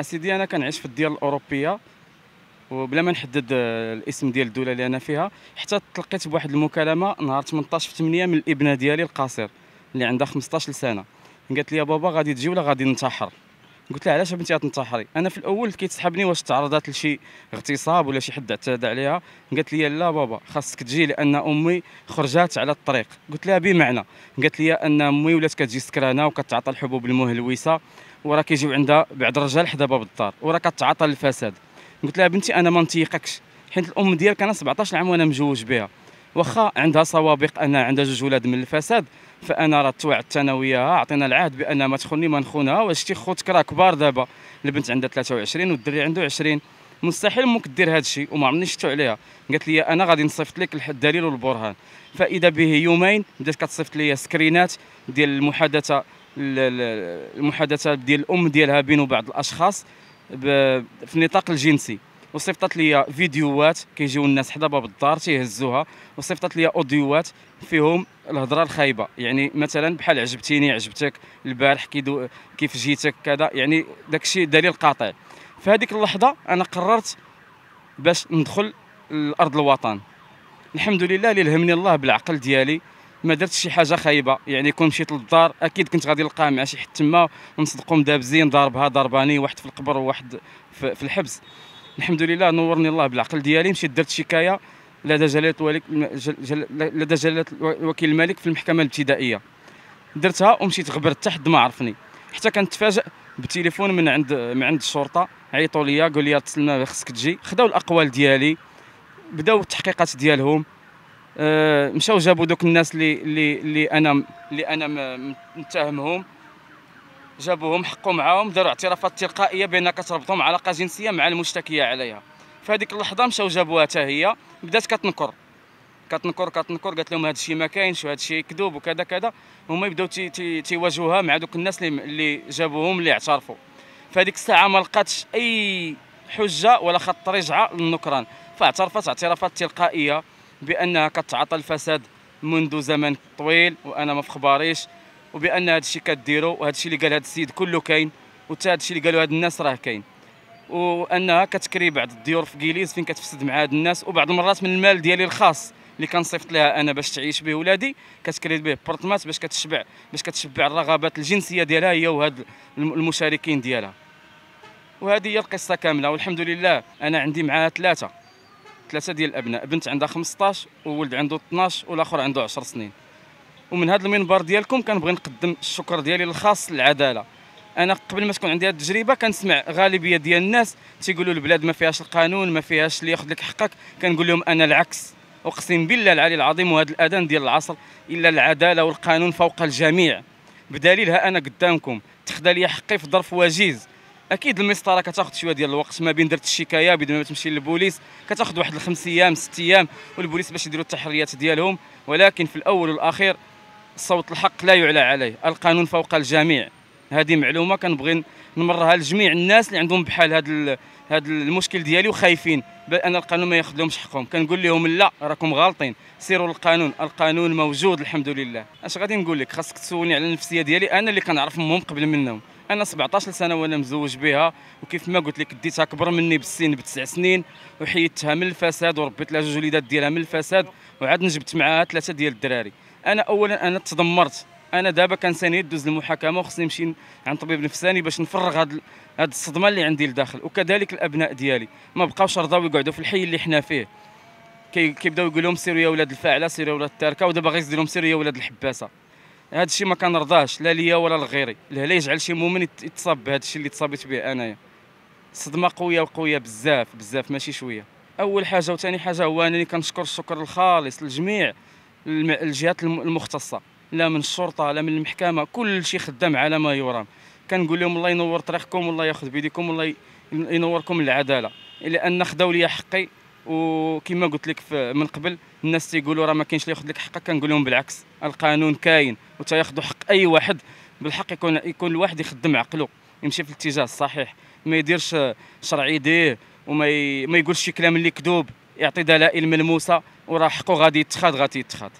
اسيدي انا كنعيش في الديار الاوروبيه وبلا ما نحدد آه، الاسم ديال الدوله اللي انا فيها حتى تلقيت بواحد المكالمه نهار 18 في 8 من الابنه ديالي القصير اللي عندها 15 سنه قالت لي بابا غادي تجي ولا غادي ننتحر قلت لها علاش بنتي غتنتحري انا في الاول كيتسحبني واش تعرضت لشي اغتصاب ولا شي حد اعتدى عليها قالت لي لا بابا خاصك تجي لان امي خرجات على الطريق قلت لها بمعنى قالت لي ان امي ولات كتجي سكرانه وكتعطى الحبوب المهلوسه وراه كيجيو عندها بعض الرجال حدا باب الدار وراه كتعاطى الفساد قلت لها بنتي انا ما نتيقكش حيت الام ديالك انا 17 عام وانا مجوج بها واخا عندها سوابق انها عندها جوج ولاد من الفساد فانا راه انا وياها عطينا العهد بان ما تخوني ما نخونها واش تي خوتك راه كبار دابا البنت عندها 23 والدري عنده 20 مستحيل امك دير هذا الشيء وما عمرني شفتو عليها قالت لي انا غادي نصيفط لك الدليل والبرهان فاذا به يومين بدات كتصيفط لي سكرينات ديال المحادثه المحادثه ديال الام ديالها بين بعض الاشخاص في النطاق الجنسي وصيفطات لي فيديوهات كيجيو الناس حدا باب الدار تيهزوها وصيفطات لي اوديوات فيهم الهضره الخايبه يعني مثلا بحال عجبتيني عجبتك البارح كيف جيتك كذا يعني داكشي دليل قاطع في اللحظه انا قررت باش ندخل لارض الوطن الحمد لله اللي الهمني الله بالعقل ديالي ما درتش شي حاجه خايبه يعني كون مشيت للدار اكيد كنت غادي نلقى مع شي حد تما ونصدقهم مدابزين ضاربها ضرباني واحد في القبر وواحد في الحبس الحمد لله نورني الله بالعقل ديالي مشيت درت شكايه لدى جلاله الملك لدى جلاله الوكيل الملك في المحكمه الابتدائيه درتها ومشيت غبرت تحت ما عرفني حتى كنتفاجئ بتليفون من عند من عند الشرطه عيطوا لي قالوا لي تسلمى خصك تجي خداو الاقوال ديالي بداو التحقيقات ديالهم آه، مشاو جابوا دوك الناس اللي اللي انا اللي انا متهمهم جابوهم حقوا معاهم داروا اعترافات تلقائيه بانها كتربطهم علاقه جنسيه مع المشتكيه عليها في اللحظه مشاو جابوها حتى هي بدات كتنكر كتنكر كتنكر قالت لهم هذا الشيء ما كاينش وهذا الشيء كذوب وكذا كذا هما يبداو تيواجهوها مع دوك الناس اللي اللي جابوهم اللي اعترفوا فهذيك الساعه ما لقاتش اي حجه ولا خط رجعه للنكران فاعترفت اعترافات تلقائيه بانها كتعاطى الفساد منذ زمن طويل وانا ما في خباريش وبان هذا الشيء كديروا وهذا الشيء اللي قال هذا السيد كله كاين وحتى هذا الشيء اللي قالوا هاد الناس راه كاين وانها كتكري بعض الديور في كيليز فين كتفسد مع هاد الناس وبعض المرات من المال ديالي الخاص اللي كنصيفط لها انا باش تعيش به ولادي كتكري به بورتمات باش كتشبع باش كتشبع الرغبات الجنسيه ديالها هي وهاد المشاركين ديالها وهذه هي القصه كامله والحمد لله انا عندي معاها ثلاثه ثلاثه ديال الابناء بنت عندها 15 وولد عنده 12 والاخر عنده 10 سنين ومن هذا المنبر ديالكم كنبغي نقدم الشكر ديالي الخاص للعداله انا قبل ما تكون عندي هذه التجربه كنسمع غالبيه ديال الناس تيقولوا البلاد ما فيهاش القانون ما فيهاش اللي ياخذ لك حقك كنقول لهم انا العكس اقسم بالله العلي العظيم وهذا الاذان ديال العصر الا العداله والقانون فوق الجميع بدليلها انا قدامكم تخدى لي حقي في ظرف وجيز اكيد المسطره كتاخذ شويه ديال الوقت ما بين درت الشكايه بدون ما تمشي للبوليس كتاخذ واحد الخمس ايام ست ايام والبوليس باش يديروا التحريات ديالهم ولكن في الاول والاخير صوت الحق لا يعلى عليه القانون فوق الجميع هذه معلومه كنبغي نمرها لجميع الناس اللي عندهم بحال هذا هذا المشكل ديالي وخايفين بان القانون ما ياخذ لهمش حقهم كنقول لهم لا راكم غالطين سيروا للقانون القانون موجود الحمد لله اش غادي نقول لك خاصك تسولني على النفسيه ديالي انا اللي كنعرف امهم قبل منهم انا 17 سنه وانا مزوج بها وكيف ما قلت لك ديتها كبر مني بالسن بتسع سنين وحيدتها من الفساد وربيت لها جوج وليدات ديالها من الفساد وعاد نجبت معاها ثلاثه ديال الدراري انا اولا انا تدمرت انا دابا كنساني دوز المحاكمه وخصني نمشي عند طبيب نفساني باش نفرغ هاد هاد الصدمه اللي عندي لداخل وكذلك الابناء ديالي ما بقاوش رضاو يقعدوا في الحي اللي حنا فيه كي كيبداو يقول لهم سيروا يا ولاد الفاعله سيروا يا ولاد التاركه ودابا غير لهم سيروا يا ولاد الحباسه هذا الشيء ما كنرضاش لا ليا ولا لغيري لهلا يجعل شي مؤمن يتصاب بهذا الشيء اللي تصابت به انايا صدمه قويه وقويه بزاف بزاف ماشي شويه اول حاجه وثاني حاجه هو انني كنشكر الشكر الخالص للجميع الجهات المختصه لا من الشرطه لا من المحكمه كل شيء خدام على ما يرام كنقول لهم الله ينور طريقكم الله ياخذ بيديكم الله ينوركم العداله لان خداو لي حقي وكما قلت لك من قبل الناس تيقولوا راه ما كاينش اللي ياخذ لك حقك كنقول لهم بالعكس القانون كاين وتياخذوا حق اي واحد بالحق يكون يكون الواحد يخدم عقله يمشي في الاتجاه الصحيح ما يديرش شرع يديه وما ي... ما يقولش شي كلام اللي كذوب يعطي دلائل ملموسه وراه حقه غادي يتخاد غادي يتخاد